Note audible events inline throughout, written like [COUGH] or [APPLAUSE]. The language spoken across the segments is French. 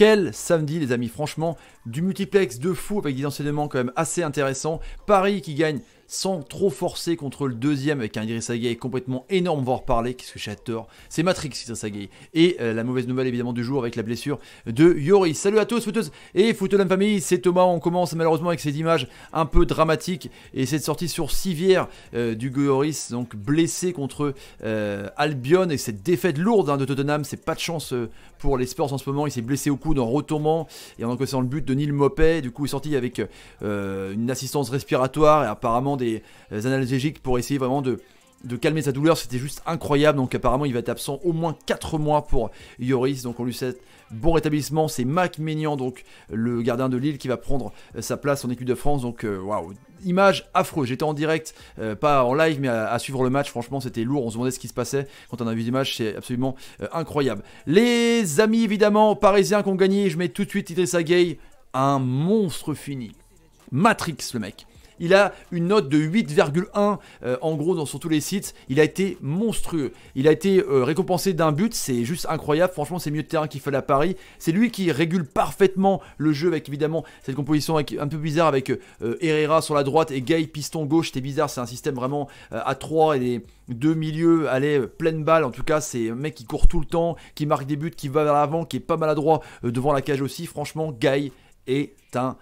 Quel samedi, les amis, franchement, du multiplex de fou avec des enseignements quand même assez intéressants. Paris qui gagne sans trop forcer contre le deuxième avec un Idris Gueye complètement énorme, on va en reparler, qu'est-ce que j'adore C'est Matrix Idris Gueye. Et euh, la mauvaise nouvelle évidemment du jour avec la blessure de Yori. Salut à tous footeuses et Futonam famille, c'est Thomas, on commence malheureusement avec ces images un peu dramatiques et cette sortie sur civière euh, du Goris, donc blessé contre euh, Albion et cette défaite lourde hein, de Tottenham, c'est pas de chance pour les Spurs en ce moment, il s'est blessé au cou en retournant et en encaissant le but de Neil Mopet, du coup il est sorti avec une assistance respiratoire et apparemment des euh, analgésiques pour essayer vraiment de, calmer sa douleur, c'était juste incroyable. Donc apparemment, il va être absent au moins 4 mois pour Yoris. Donc on lui souhaite bon rétablissement. C'est Mac Ménian, donc le gardien de Lille, qui va prendre euh, sa place en équipe de France. Donc euh, waouh, wow. image affreuse. J'étais en direct, pas en live, mais à, suivre le match. Franchement, c'était lourd. On se demandait ce qui se passait quand on a vu l'image. C'est absolument incroyable. Les amis, évidemment, parisiens qui ont gagné. Je mets tout de suite Idrissa gay un monstre fini. Matrix, le mec. Il a une note de 8,1 euh, en gros dans, sur tous les sites. Il a été monstrueux. Il a été euh, récompensé d'un but, c'est juste incroyable. Franchement, c'est mieux de terrain qu'il fallait à Paris. C'est lui qui régule parfaitement le jeu avec évidemment cette composition un peu bizarre avec euh, Herrera sur la droite et Gay piston gauche. C'était bizarre, c'est un système vraiment à 3 et des deux milieux allaient pleine balle. En tout cas, c'est un mec qui court tout le temps, qui marque des buts, qui va vers l'avant, qui est pas maladroit devant la cage aussi. Franchement, Gay est un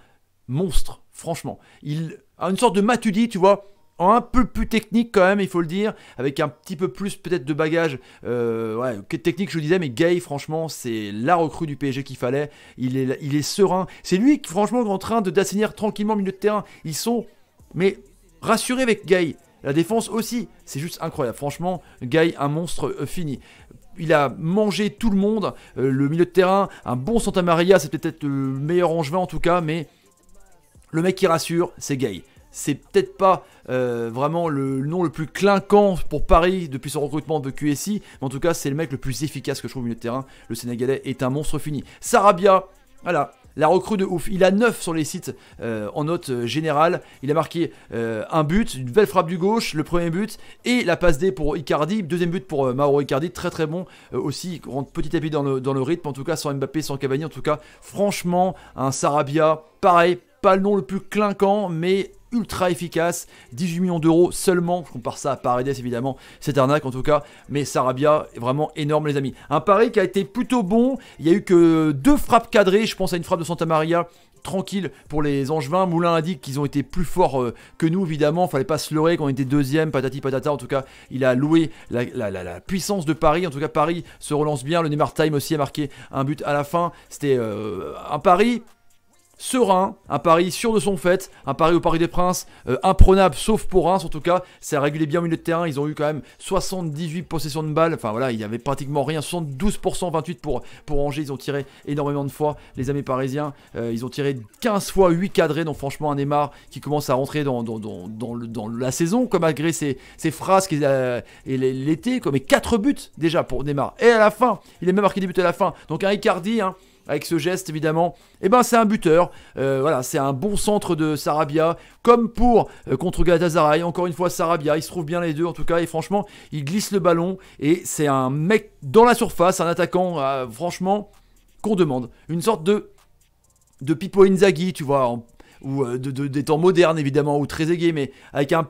monstre, franchement. Il a une sorte de Matudi, tu vois, un peu plus technique quand même, il faut le dire, avec un petit peu plus peut-être de bagage euh, ouais, technique, je le disais, mais Gay, franchement, c'est la recrue du PSG qu'il fallait. Il est, il est serein. C'est lui, qui, franchement, est en train de d'assainir tranquillement le milieu de terrain. Ils sont, mais rassurés avec Gay. La défense aussi, c'est juste incroyable. Franchement, Gay, un monstre euh, fini il a mangé tout le monde, euh, le milieu de terrain, un bon Santa Maria, c'est peut-être le meilleur Angevin en tout cas, mais le mec qui rassure, c'est Gay. C'est peut-être pas euh, vraiment le nom le plus clinquant pour Paris depuis son recrutement de QSI, mais en tout cas, c'est le mec le plus efficace que je trouve au milieu de terrain. Le Sénégalais est un monstre fini. Sarabia, voilà, la recrue de ouf. Il a 9 sur les sites euh, en note euh, générale. Il a marqué un but, une belle frappe du gauche, le premier but, et la passe D pour Icardi. Deuxième but pour Mauro Icardi, très très bon aussi. Rentre petit à petit dans le, dans le rythme, en tout cas sans Mbappé, sans Cavani. En tout cas, franchement, un Sarabia, pareil, pas le nom le plus clinquant, mais ultra efficace, 18 millions d'euros seulement, je compare ça à Paredes évidemment, C'est arnaque en tout cas, mais Sarabia est vraiment énorme les amis. Un pari qui a été plutôt bon, il n'y a eu que deux frappes cadrées, je pense à une frappe de Santa Maria tranquille pour les Angevins. Moulin indique qu'ils ont été plus forts euh, que nous, évidemment. Fallait pas se leurrer quand on était deuxième, patati patata. En tout cas, il a loué la, puissance de Paris. En tout cas, Paris se relance bien. Le Neymar Time aussi a marqué un but à la fin. C'était euh, un pari serein, un pari sûr de son fait, un pari au Paris des Princes, euh, imprenable sauf pour Reims en tout cas, ça a régulé bien au milieu de terrain, ils ont eu quand même 78 possessions de balles, enfin voilà, il n'y avait pratiquement rien, 72% 28 pour, pour Angers, ils ont tiré énormément de fois, les amis parisiens, euh, ils ont tiré 15 fois 8 cadrés, donc franchement un Neymar qui commence à rentrer dans, dans, la saison, comme malgré ses, phrases et euh, l'été, comme 4 buts déjà pour Neymar, et à la fin, il est même marqué des buts à la fin, donc un Icardi, hein, avec ce geste évidemment, et eh ben c'est un buteur. Euh, voilà, c'est un bon centre de Sarabia, comme pour euh, contre Galatasaray. Encore une fois, Sarabia, il se trouve bien les deux en tout cas, et franchement, il glisse le ballon et c'est un mec dans la surface, un attaquant, euh, franchement, qu'on demande. Une sorte de de Pipo Inzaghi, tu vois, ou de, des temps modernes évidemment, ou très aigué, mais avec un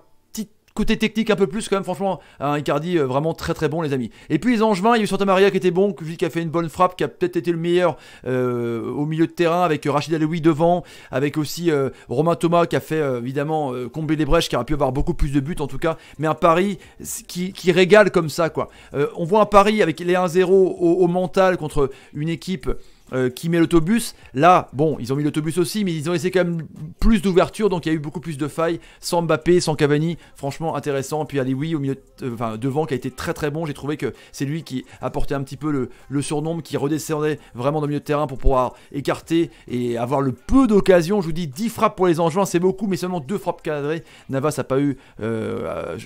Côté technique un peu plus quand même, franchement, Un Icardi euh, vraiment très très bon les amis. Et puis les Angevins, il y a eu Santa Maria qui était bon, qui a fait une bonne frappe, qui a peut-être été le meilleur euh, au milieu de terrain avec euh, Rachid Aloui devant, avec aussi Romain Thomas qui a fait évidemment combler les brèches, qui aurait pu avoir beaucoup plus de buts en tout cas, mais un Paris qui, régale comme ça quoi. on voit un Paris avec les 1-0 au mental contre une équipe euh, qui met l'autobus. Là, bon, ils ont mis l'autobus aussi, mais ils ont laissé quand même plus d'ouverture, donc il y a eu beaucoup plus de failles. Sans Mbappé, sans Cavani, franchement intéressant. Puis Alioui au milieu, euh, devant, qui a été très très bon. J'ai trouvé que c'est lui qui apportait un petit peu le, surnom, surnombre, qui redescendait vraiment dans le milieu de terrain pour pouvoir écarter et avoir le peu d'occasions. Je vous dis 10 frappes pour les enjoints, c'est beaucoup, mais seulement deux frappes cadrées. Navas n'a pas eu euh,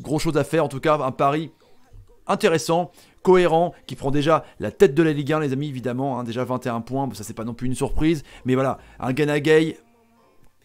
grand chose à faire, en tout cas un pari intéressant, cohérent, qui prend déjà la tête de la Ligue 1, les amis, évidemment, hein, déjà 21 points, ça c'est pas non plus une surprise, mais voilà, un Ganagay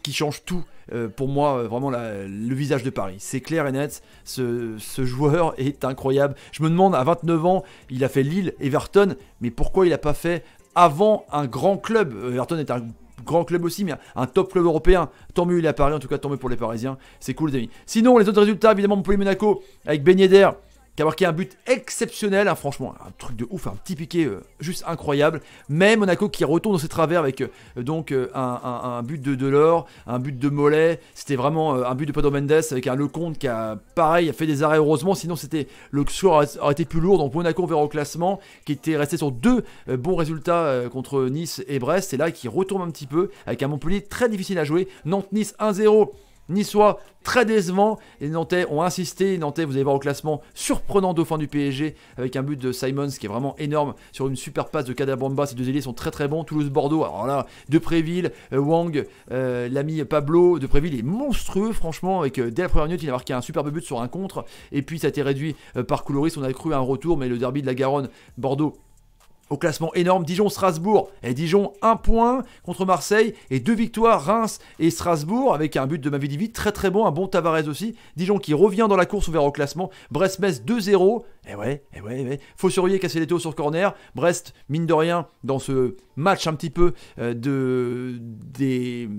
qui change tout euh, pour moi, euh, vraiment le visage de Paris. C'est clair et net, ce, joueur [LAUGHS] est incroyable. Je me demande, à 29 ans, il a fait Lille, Everton, mais pourquoi il a pas fait avant un grand club euh, Everton est un grand club aussi, mais un top club européen. Tant mieux, il est à Paris, en tout cas, tant mieux pour les Parisiens. C'est cool, les amis. Sinon, les autres résultats, évidemment, Montpellier-Monaco avec Ben Yedder, qui a marqué un but exceptionnel, hein, franchement, un truc de ouf, un petit piqué euh, juste incroyable. Mais Monaco qui retourne dans ses travers avec euh, donc euh, un, but de Delors, un but de Mollet, c'était vraiment un but de Pedro Mendes avec un Lecomte qui a pareil a fait des arrêts heureusement, sinon c'était le score aurait été plus lourd. Donc Monaco verra au classement qui était resté sur deux bons résultats contre Nice et Brest, et là qui retourne un petit peu avec un Montpellier très difficile à jouer. Nantes-Nice 1-0 niçois très décevant. Les Nantais ont insisté. Les Nantais, vous allez voir au classement, surprenant dauphin du PSG avec un but de Simons qui est vraiment énorme sur une super passe de Cadabamba. Ces deux ailiers sont très très bons. Toulouse-Bordeaux, alors là, Depréville, euh, Wang, euh, l'ami Pablo. Depréville est monstrueux, franchement. Avec euh, dès la première minute, il a marqué un superbe but sur un contre. Et puis ça a été réduit par Coloris. On a cru un retour, mais le derby de la Garonne, Bordeaux au classement énorme, Dijon-Strasbourg. Et Dijon, Un point contre Marseille et deux victoires, Reims et Strasbourg, avec un but de Mavidivi très très bon, un bon Tavares aussi. Dijon qui revient dans la course ouvert au classement. Brest-Metz 2-0. Et eh ouais, et eh ouais, eh ouais. surveiller casser les taux sur corner. Brest, mine de rien, dans ce match un petit peu euh, de des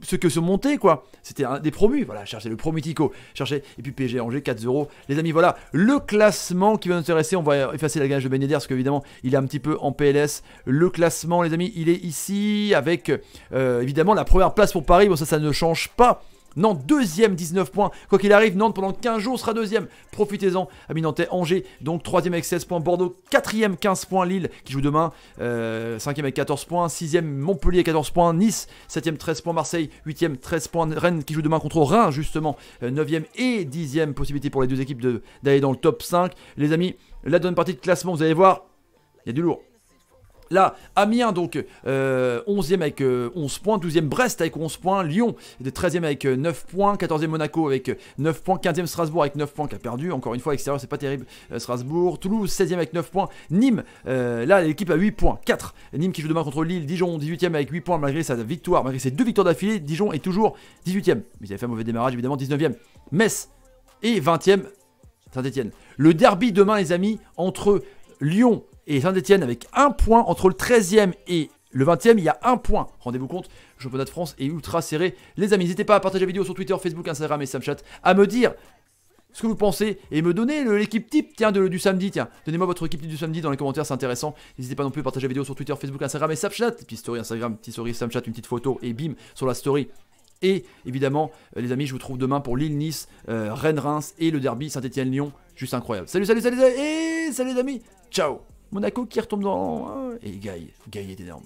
ce que se montait quoi. C'était un des promus, voilà, chercher le promutico. Chercher et puis PG Angers 4-0. Les amis, voilà le classement qui va nous intéresser. On va effacer la gage de Benéder parce qu'évidemment, il est un petit peu en PLS. Le classement, les amis, il est ici avec euh, évidemment la première place pour Paris. Bon, ça, ça ne change pas. Nantes deuxième 19 points. Quoi qu'il arrive, Nantes pendant 15 jours sera deuxième. Profitez-en, amis Nantais. Angers, donc troisième avec 16 points. Bordeaux, quatrième 15 points. Lille qui joue demain, euh, cinquième avec 14 points. Sixième Montpellier avec 14 points. Nice, septième 13 points. Marseille, huitième 13 points. Rennes qui joue demain contre Reims justement, euh, neuvième et dixième possibilité pour les deux équipes d'aller dans le top 5. Les amis, la donne partie de classement, vous allez voir, il y a du lourd. Là, Amiens, donc 11e euh, avec 11 euh, points, 12e Brest avec 11 points, Lyon 13e avec 9 euh, points, 14e Monaco avec 9 points, 15e Strasbourg avec 9 points qui a perdu, encore une fois, extérieur, c'est pas terrible, Strasbourg, Toulouse 16e avec 9 points, Nîmes, là l'équipe a 8 points, 4, Nîmes qui joue demain contre Lille, Dijon 18e avec 8 points malgré sa victoire, malgré ses deux victoires d'affilée, Dijon est toujours 18e, mais il avait fait un mauvais démarrage évidemment, 19e, Metz et 20e Saint-Etienne. Le derby demain les amis entre Lyon et Saint-Etienne avec un point entre le 13e et le 20e, il y a un point. Rendez-vous compte, championnat de France est ultra serré. Les amis, n'hésitez pas à partager la vidéo sur Twitter, Facebook, Instagram et Snapchat, à me dire ce que vous pensez et me donner l'équipe type tiens, du samedi. Tiens, donnez-moi votre équipe type du samedi dans les commentaires, c'est intéressant. N'hésitez pas non plus à partager la vidéo sur Twitter, Facebook, Instagram et Snapchat. Petite puis story Instagram, petite story Snapchat, une petite photo et bim sur la story. Et évidemment, euh, les amis, je vous trouve demain pour Lille-Nice, euh, Rennes-Reims et le derby Saint-Etienne-Lyon. Juste incroyable. Salut, salut, salut, salut, et salut les amis. Ciao Monaco qui retombe dans. Ah Et Gaï, Gaï est énorme.